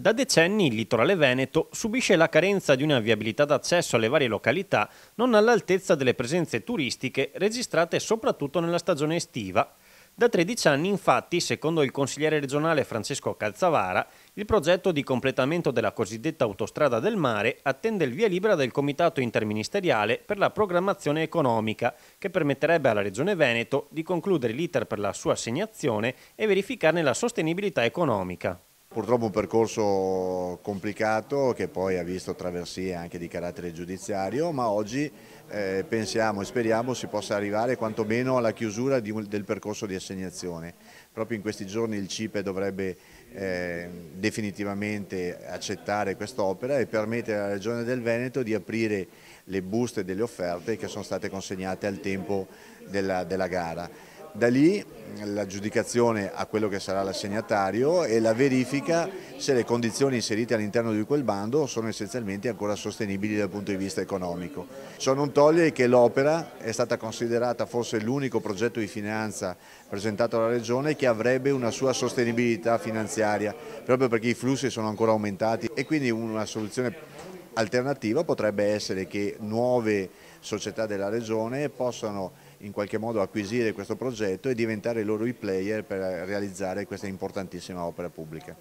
Da decenni il litorale veneto subisce la carenza di una viabilità d'accesso alle varie località non all'altezza delle presenze turistiche registrate soprattutto nella stagione estiva. Da 13 anni infatti, secondo il consigliere regionale Francesco Calzavara, il progetto di completamento della cosiddetta autostrada del mare attende il via libera del Comitato interministeriale per la programmazione economica, che permetterebbe alla Regione Veneto di concludere l'iter per la sua assegnazione e verificarne la sostenibilità economica. Purtroppo un percorso complicato che poi ha visto traversie anche di carattere giudiziario, ma oggi eh, pensiamo e speriamo si possa arrivare quantomeno alla chiusura di, del percorso di assegnazione. Proprio in questi giorni il CIPE dovrebbe eh, definitivamente accettare quest'opera e permettere alla Regione del Veneto di aprire le buste delle offerte che sono state consegnate al tempo della, della gara. Da lì l'aggiudicazione a quello che sarà l'assegnatario e la verifica se le condizioni inserite all'interno di quel bando sono essenzialmente ancora sostenibili dal punto di vista economico. Ciò non toglie che l'opera è stata considerata forse l'unico progetto di finanza presentato alla Regione che avrebbe una sua sostenibilità finanziaria, proprio perché i flussi sono ancora aumentati e quindi una soluzione alternativa potrebbe essere che nuove società della Regione possano in qualche modo acquisire questo progetto e diventare loro i player per realizzare questa importantissima opera pubblica.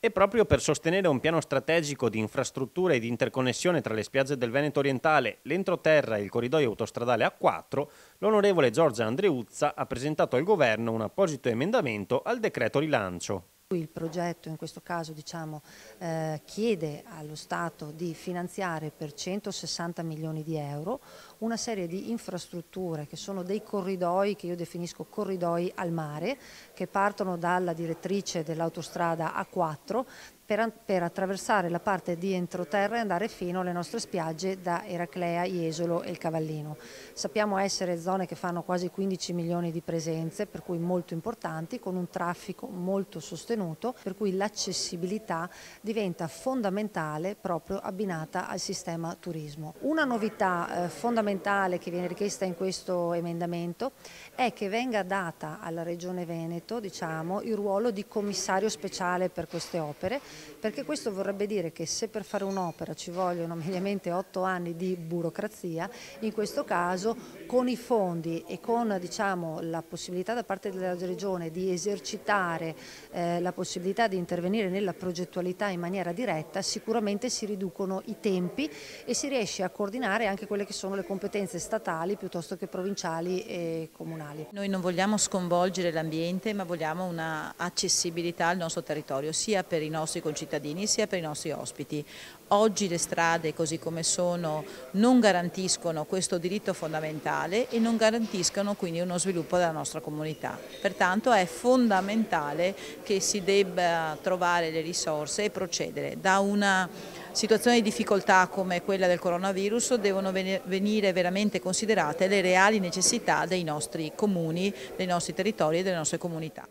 E proprio per sostenere un piano strategico di infrastrutture e di interconnessione tra le spiagge del Veneto orientale, l'entroterra e il corridoio autostradale A4, l'onorevole Giorgia Andreuzza ha presentato al governo un apposito emendamento al decreto rilancio cui il progetto in questo caso diciamo, eh, chiede allo Stato di finanziare per 160 milioni di euro una serie di infrastrutture che sono dei corridoi che io definisco corridoi al mare che partono dalla direttrice dell'autostrada A4 per, per attraversare la parte di entroterra e andare fino alle nostre spiagge da Eraclea, Jesolo e il Cavallino. Sappiamo essere zone che fanno quasi 15 milioni di presenze, per cui molto importanti, con un traffico molto sostenuto, per cui l'accessibilità diventa fondamentale proprio abbinata al sistema turismo. Una novità eh, fondamentale che viene richiesta in questo emendamento è che venga data alla Regione Veneto diciamo, il ruolo di commissario speciale per queste opere perché questo vorrebbe dire che se per fare un'opera ci vogliono mediamente otto anni di burocrazia, in questo caso con i fondi e con diciamo, la possibilità da parte della Regione di esercitare eh, la possibilità di intervenire nella progettualità in maniera diretta, sicuramente si riducono i tempi e si riesce a coordinare anche quelle che sono le competenze statali piuttosto che provinciali e comunali. Noi non vogliamo sconvolgere l'ambiente ma vogliamo una accessibilità al nostro territorio sia per i nostri concittadini sia per i nostri ospiti. Oggi le strade così come sono non garantiscono questo diritto fondamentale e non garantiscono quindi uno sviluppo della nostra comunità. Pertanto è fondamentale che si debba trovare le risorse e procedere da una situazione di difficoltà come quella del coronavirus devono venire veramente considerate le reali necessità dei nostri comuni, dei nostri territori e delle nostre comunità.